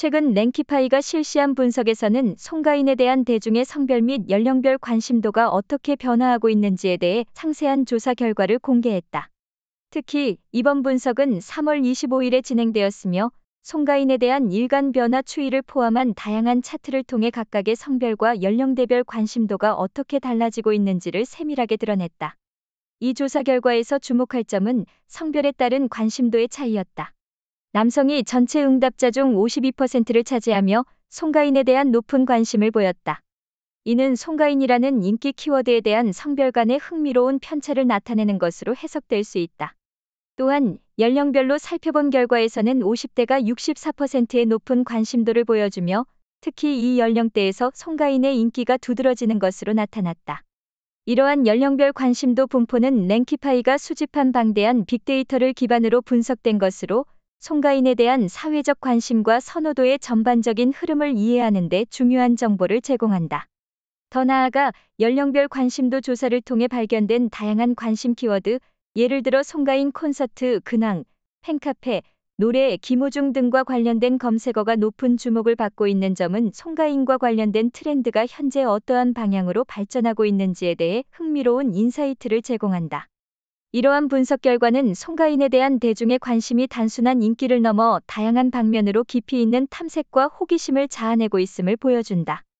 최근 랭키파이가 실시한 분석에서는 송가인에 대한 대중의 성별 및 연령별 관심도가 어떻게 변화하고 있는지에 대해 상세한 조사 결과를 공개했다. 특히 이번 분석은 3월 25일에 진행되었으며 송가인에 대한 일간 변화 추이를 포함한 다양한 차트를 통해 각각의 성별과 연령대별 관심도가 어떻게 달라지고 있는지를 세밀하게 드러냈다. 이 조사 결과에서 주목할 점은 성별에 따른 관심도의 차이였다. 남성이 전체 응답자 중 52%를 차지하며 송가인에 대한 높은 관심을 보였다. 이는 송가인이라는 인기 키워드에 대한 성별 간의 흥미로운 편차를 나타내는 것으로 해석될 수 있다. 또한 연령별로 살펴본 결과에서는 50대가 64%의 높은 관심도를 보여주며 특히 이 연령대에서 송가인의 인기가 두드러지는 것으로 나타났다. 이러한 연령별 관심도 분포는 랭키파이가 수집한 방대한 빅데이터를 기반으로 분석된 것으로 송가인에 대한 사회적 관심과 선호도의 전반적인 흐름을 이해하는 데 중요한 정보를 제공한다. 더 나아가 연령별 관심도 조사를 통해 발견된 다양한 관심 키워드, 예를 들어 송가인 콘서트, 근황, 팬카페, 노래, 김모중 등과 관련된 검색어가 높은 주목을 받고 있는 점은 송가인과 관련된 트렌드가 현재 어떠한 방향으로 발전하고 있는지에 대해 흥미로운 인사이트를 제공한다. 이러한 분석 결과는 송가인에 대한 대중의 관심이 단순한 인기를 넘어 다양한 방면으로 깊이 있는 탐색과 호기심을 자아내고 있음을 보여준다.